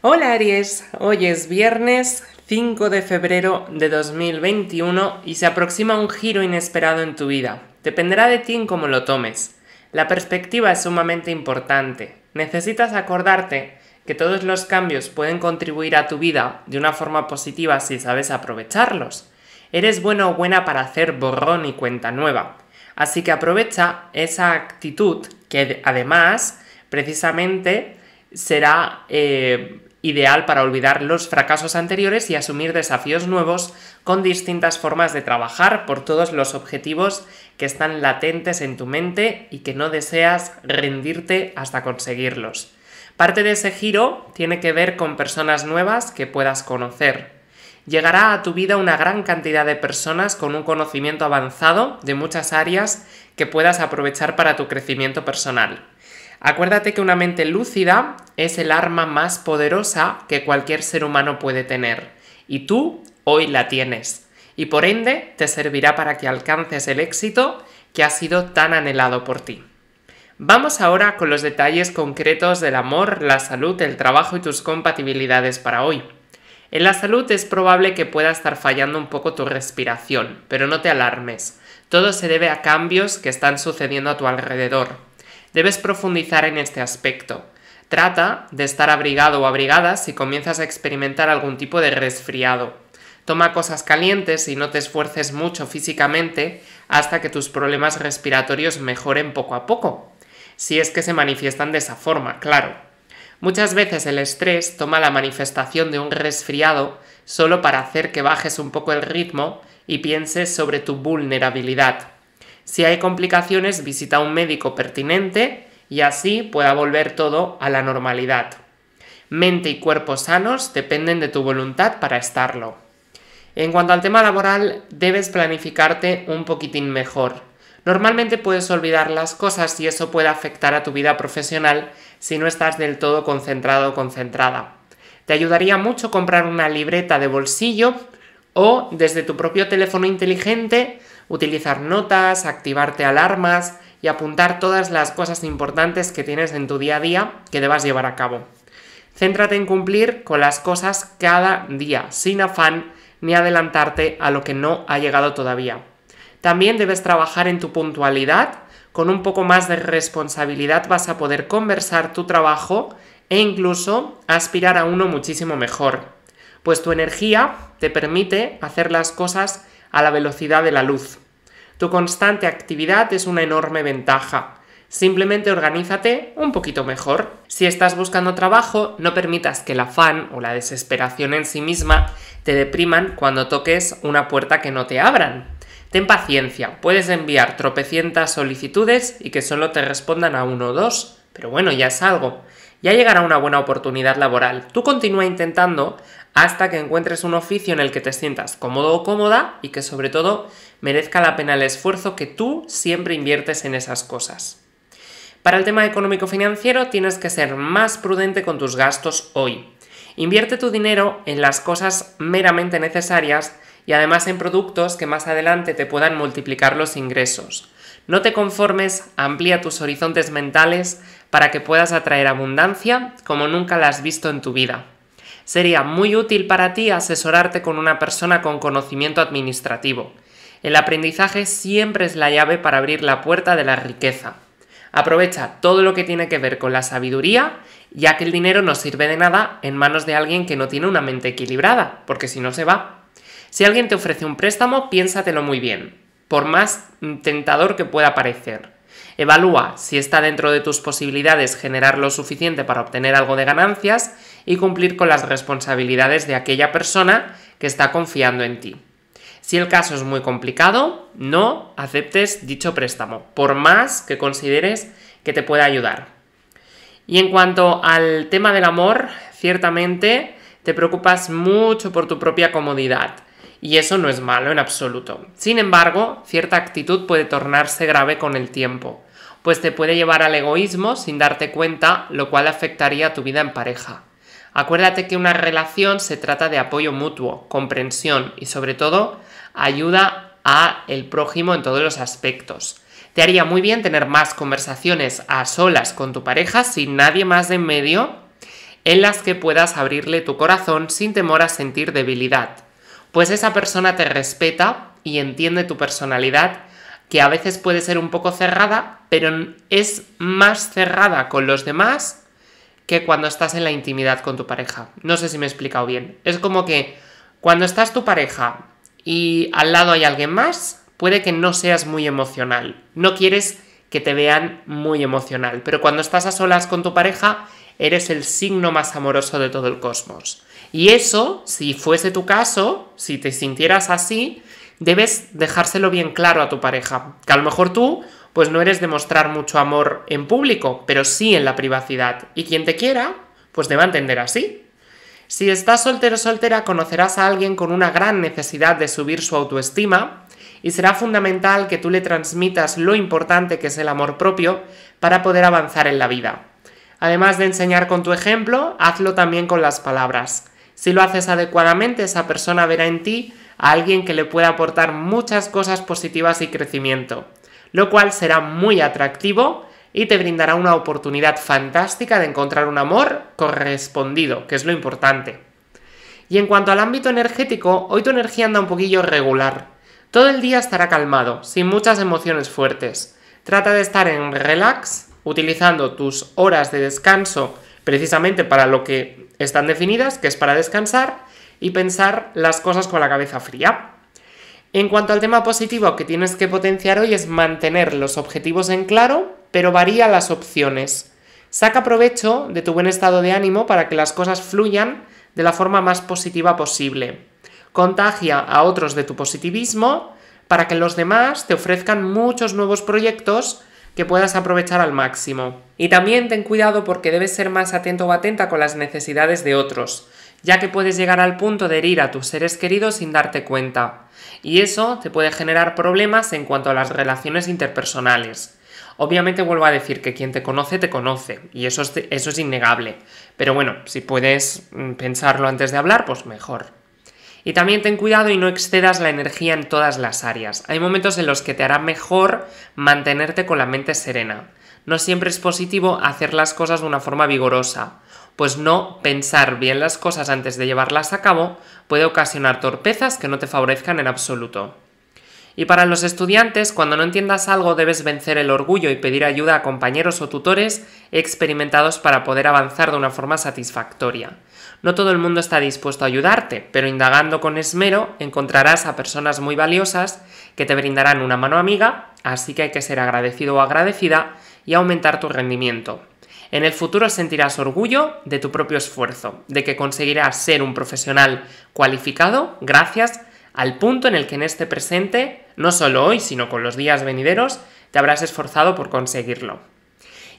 Hola Aries, hoy es viernes 5 de febrero de 2021 y se aproxima un giro inesperado en tu vida. Dependerá de ti en cómo lo tomes. La perspectiva es sumamente importante. Necesitas acordarte que todos los cambios pueden contribuir a tu vida de una forma positiva si sabes aprovecharlos. Eres bueno o buena para hacer borrón y cuenta nueva. Así que aprovecha esa actitud que además precisamente será eh, ideal para olvidar los fracasos anteriores y asumir desafíos nuevos con distintas formas de trabajar por todos los objetivos que están latentes en tu mente y que no deseas rendirte hasta conseguirlos. Parte de ese giro tiene que ver con personas nuevas que puedas conocer. Llegará a tu vida una gran cantidad de personas con un conocimiento avanzado de muchas áreas que puedas aprovechar para tu crecimiento personal. Acuérdate que una mente lúcida es el arma más poderosa que cualquier ser humano puede tener. Y tú hoy la tienes. Y por ende te servirá para que alcances el éxito que ha sido tan anhelado por ti. Vamos ahora con los detalles concretos del amor, la salud, el trabajo y tus compatibilidades para hoy. En la salud es probable que pueda estar fallando un poco tu respiración, pero no te alarmes. Todo se debe a cambios que están sucediendo a tu alrededor debes profundizar en este aspecto. Trata de estar abrigado o abrigada si comienzas a experimentar algún tipo de resfriado. Toma cosas calientes y no te esfuerces mucho físicamente hasta que tus problemas respiratorios mejoren poco a poco, si es que se manifiestan de esa forma, claro. Muchas veces el estrés toma la manifestación de un resfriado solo para hacer que bajes un poco el ritmo y pienses sobre tu vulnerabilidad. Si hay complicaciones, visita a un médico pertinente y así pueda volver todo a la normalidad. Mente y cuerpo sanos dependen de tu voluntad para estarlo. En cuanto al tema laboral, debes planificarte un poquitín mejor. Normalmente puedes olvidar las cosas y eso puede afectar a tu vida profesional si no estás del todo concentrado o concentrada. Te ayudaría mucho comprar una libreta de bolsillo o desde tu propio teléfono inteligente utilizar notas, activarte alarmas y apuntar todas las cosas importantes que tienes en tu día a día que debas llevar a cabo. Céntrate en cumplir con las cosas cada día, sin afán ni adelantarte a lo que no ha llegado todavía. También debes trabajar en tu puntualidad, con un poco más de responsabilidad vas a poder conversar tu trabajo e incluso aspirar a uno muchísimo mejor, pues tu energía te permite hacer las cosas a la velocidad de la luz. Tu constante actividad es una enorme ventaja. Simplemente organízate un poquito mejor. Si estás buscando trabajo, no permitas que el afán o la desesperación en sí misma te depriman cuando toques una puerta que no te abran. Ten paciencia, puedes enviar tropecientas solicitudes y que solo te respondan a uno o dos, pero bueno, ya es algo. Ya llegará una buena oportunidad laboral. Tú continúa intentando hasta que encuentres un oficio en el que te sientas cómodo o cómoda y que sobre todo merezca la pena el esfuerzo que tú siempre inviertes en esas cosas. Para el tema económico-financiero tienes que ser más prudente con tus gastos hoy. Invierte tu dinero en las cosas meramente necesarias y además en productos que más adelante te puedan multiplicar los ingresos. No te conformes, amplía tus horizontes mentales para que puedas atraer abundancia como nunca la has visto en tu vida sería muy útil para ti asesorarte con una persona con conocimiento administrativo. El aprendizaje siempre es la llave para abrir la puerta de la riqueza. Aprovecha todo lo que tiene que ver con la sabiduría, ya que el dinero no sirve de nada en manos de alguien que no tiene una mente equilibrada, porque si no se va. Si alguien te ofrece un préstamo, piénsatelo muy bien, por más tentador que pueda parecer. Evalúa si está dentro de tus posibilidades generar lo suficiente para obtener algo de ganancias y cumplir con las responsabilidades de aquella persona que está confiando en ti. Si el caso es muy complicado, no aceptes dicho préstamo, por más que consideres que te pueda ayudar. Y en cuanto al tema del amor, ciertamente te preocupas mucho por tu propia comodidad, y eso no es malo en absoluto. Sin embargo, cierta actitud puede tornarse grave con el tiempo pues te puede llevar al egoísmo sin darte cuenta, lo cual afectaría tu vida en pareja. Acuérdate que una relación se trata de apoyo mutuo, comprensión y sobre todo ayuda a el prójimo en todos los aspectos. Te haría muy bien tener más conversaciones a solas con tu pareja sin nadie más de en medio en las que puedas abrirle tu corazón sin temor a sentir debilidad, pues esa persona te respeta y entiende tu personalidad que a veces puede ser un poco cerrada, pero es más cerrada con los demás que cuando estás en la intimidad con tu pareja. No sé si me he explicado bien. Es como que cuando estás tu pareja y al lado hay alguien más, puede que no seas muy emocional. No quieres que te vean muy emocional, pero cuando estás a solas con tu pareja, eres el signo más amoroso de todo el cosmos. Y eso, si fuese tu caso, si te sintieras así, debes dejárselo bien claro a tu pareja, que a lo mejor tú pues no eres de mostrar mucho amor en público, pero sí en la privacidad, y quien te quiera, pues te entender así. Si estás soltero o soltera, conocerás a alguien con una gran necesidad de subir su autoestima, y será fundamental que tú le transmitas lo importante que es el amor propio para poder avanzar en la vida. Además de enseñar con tu ejemplo, hazlo también con las palabras. Si lo haces adecuadamente, esa persona verá en ti a alguien que le pueda aportar muchas cosas positivas y crecimiento, lo cual será muy atractivo y te brindará una oportunidad fantástica de encontrar un amor correspondido, que es lo importante. Y en cuanto al ámbito energético, hoy tu energía anda un poquillo regular. Todo el día estará calmado, sin muchas emociones fuertes. Trata de estar en relax, utilizando tus horas de descanso precisamente para lo que están definidas, que es para descansar y pensar las cosas con la cabeza fría. En cuanto al tema positivo que tienes que potenciar hoy es mantener los objetivos en claro, pero varía las opciones. Saca provecho de tu buen estado de ánimo para que las cosas fluyan de la forma más positiva posible. Contagia a otros de tu positivismo para que los demás te ofrezcan muchos nuevos proyectos que puedas aprovechar al máximo. Y también ten cuidado porque debes ser más atento o atenta con las necesidades de otros, ya que puedes llegar al punto de herir a tus seres queridos sin darte cuenta. Y eso te puede generar problemas en cuanto a las relaciones interpersonales. Obviamente vuelvo a decir que quien te conoce te conoce, y eso es, eso es innegable. Pero bueno, si puedes mm, pensarlo antes de hablar, pues mejor. Y también ten cuidado y no excedas la energía en todas las áreas. Hay momentos en los que te hará mejor mantenerte con la mente serena. No siempre es positivo hacer las cosas de una forma vigorosa, pues no pensar bien las cosas antes de llevarlas a cabo puede ocasionar torpezas que no te favorezcan en absoluto. Y para los estudiantes, cuando no entiendas algo debes vencer el orgullo y pedir ayuda a compañeros o tutores experimentados para poder avanzar de una forma satisfactoria. No todo el mundo está dispuesto a ayudarte, pero indagando con esmero encontrarás a personas muy valiosas que te brindarán una mano amiga, así que hay que ser agradecido o agradecida y aumentar tu rendimiento. En el futuro sentirás orgullo de tu propio esfuerzo, de que conseguirás ser un profesional cualificado gracias al punto en el que en este presente, no solo hoy, sino con los días venideros, te habrás esforzado por conseguirlo.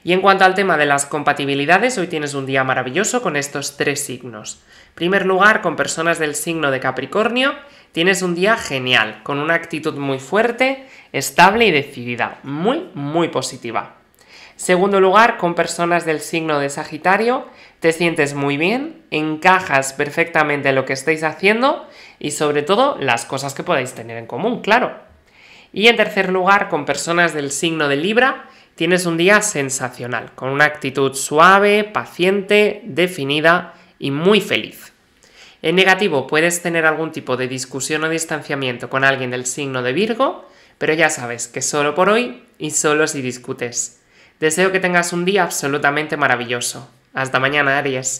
Y en cuanto al tema de las compatibilidades, hoy tienes un día maravilloso con estos tres signos. primer lugar, con personas del signo de Capricornio, tienes un día genial, con una actitud muy fuerte, estable y decidida, muy, muy positiva. Segundo lugar, con personas del signo de Sagitario, te sientes muy bien, encajas perfectamente lo que estáis haciendo y sobre todo las cosas que podáis tener en común, claro. Y en tercer lugar, con personas del signo de Libra, tienes un día sensacional, con una actitud suave, paciente, definida y muy feliz. En negativo, puedes tener algún tipo de discusión o distanciamiento con alguien del signo de Virgo, pero ya sabes que solo por hoy y solo si discutes. Deseo que tengas un día absolutamente maravilloso. Hasta mañana, Aries.